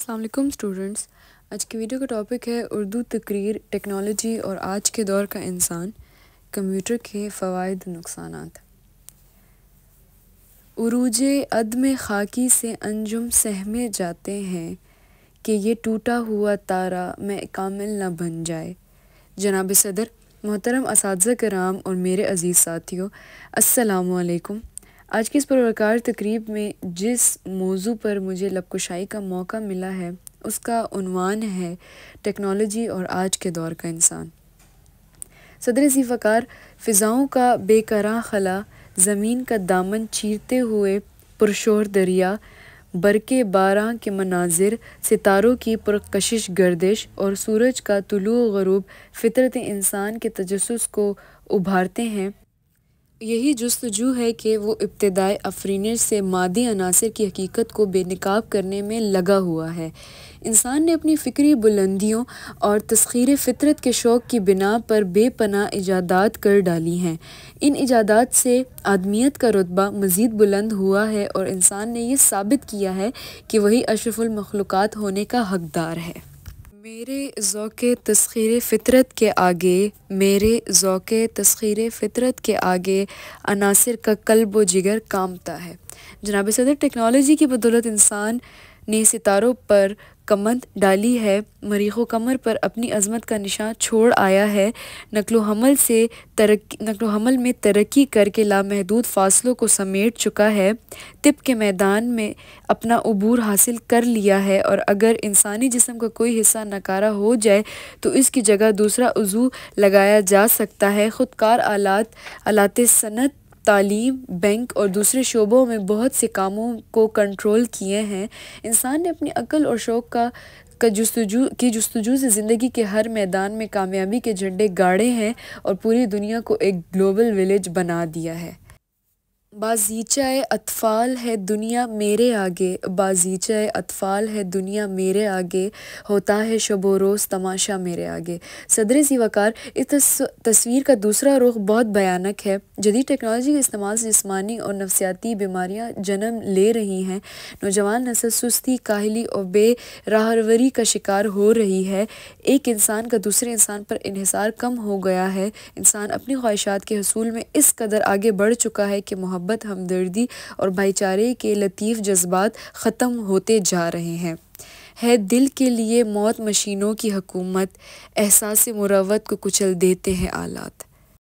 अस्सलाम स्टूडेंट्स आज की वीडियो का टॉपिक है उर्दू तकरीर टेक्नोलॉजी और आज के दौर का इंसान कंप्यूटर के फ़वाद नुकसान उरूज अदम खाकी से अंजुम सहमे जाते हैं कि ये टूटा हुआ तारा मैं कामिल ना बन जाए जनाब सदर मोहतरम इस कराम और मेरे अज़ीज़ साथियों अस्सलाम आज की इस पुरकार तकरीब में जिस मौजू पर मुझे लपकुशाई का मौका मिला है उसका उनवान है टेक्नोलॉजी और आज के दौर का इंसान सदर सीफ़ाकार फ़िज़ाओं का बेकरा खला ज़मीन का दामन चीरते हुए पुरशोर दरिया बरके बारह के मनाजिर सितारों की पुरकशिश गर्दिश और सूरज का तुलू गरूब फितरत इंसान के तजस को उभारते हैं यही जस्तजू है कि वो इब्तदाई अफरीन से मादी अनासर की हकीकत को बेनकाब करने में लगा हुआ है इंसान ने अपनी फ़िक्री बुलंदियों और तस्खीर फ़ितरत के शौक़ की बिना पर बेपना इजादात कर डाली हैं इन इजादात से आदमियत का रुतबा मज़ीद बुलंद हुआ है और इंसान ने यह साबित किया है कि वही अशरफुलमखलूक़ात होने का हकदार है मेरे ओक़ तस्खीर फ़ितरत के आगे मेरे ओक़ तस्खीर फ़ितरत के आगे अनासर का कल्ब व जिगर कामता है जनाब सदर टेक्नोलॉजी की बदौलत इंसान ने सितारों पर कमंद डाली है मरीखो कमर पर अपनी अजमत का निशान छोड़ आया है नकलो हमल से तरक्की नकलो हमल में तरक्की करके लामहदूद फासलों को समेट चुका है तिप के मैदान में अपना अबूर हासिल कर लिया है और अगर इंसानी जिसम का कोई हिस्सा नकारा हो जाए तो इसकी जगह दूसरा उजू लगाया जा सकता है ख़ुदकार आलात आलात सनत तालीम बैंक और दूसरे शोबों में बहुत से कामों को कंट्रोल किए हैं इंसान ने अपनी अकल और शौक़ का का जस्तजू की जस्तजू से ज़िंदगी के हर मैदान में कामयाबी के झंडे गाड़े हैं और पूरी दुनिया को एक ग्लोबल विलेज बना दिया है बाजीचाए अतफ़ाल है दुनिया मेरे आगे बाजीचाए अतफ़ाल है दुनिया मेरे आगे होता है शब रोज़ तमाशा मेरे आगे सदर जीवाकार इस तस्वीर का दूसरा रुख बहुत भयानक है जदीद टेक्नोलॉजी के इस्तेमाल से जिसमानी और नफसियाती बीमारियाँ जन्म ले रही हैं नौजवान नस्ल सुस्ती काहली और बेराहरवरी का शिकार हो रही है एक इंसान का दूसरे इंसान पर इहसार कम हो गया है इंसान अपनी ख्वाहिशात के हसूल में इस कदर आगे बढ़ चुका है कि मुहब्बत मोहब्बत हमदर्दी और भाईचारे के लतीफ़ जज्बात ख़त्म होते जा रहे हैं है दिल के लिए मौत मशीनों की हकूमत एहसास मुरवत को कुचल देते हैं आलात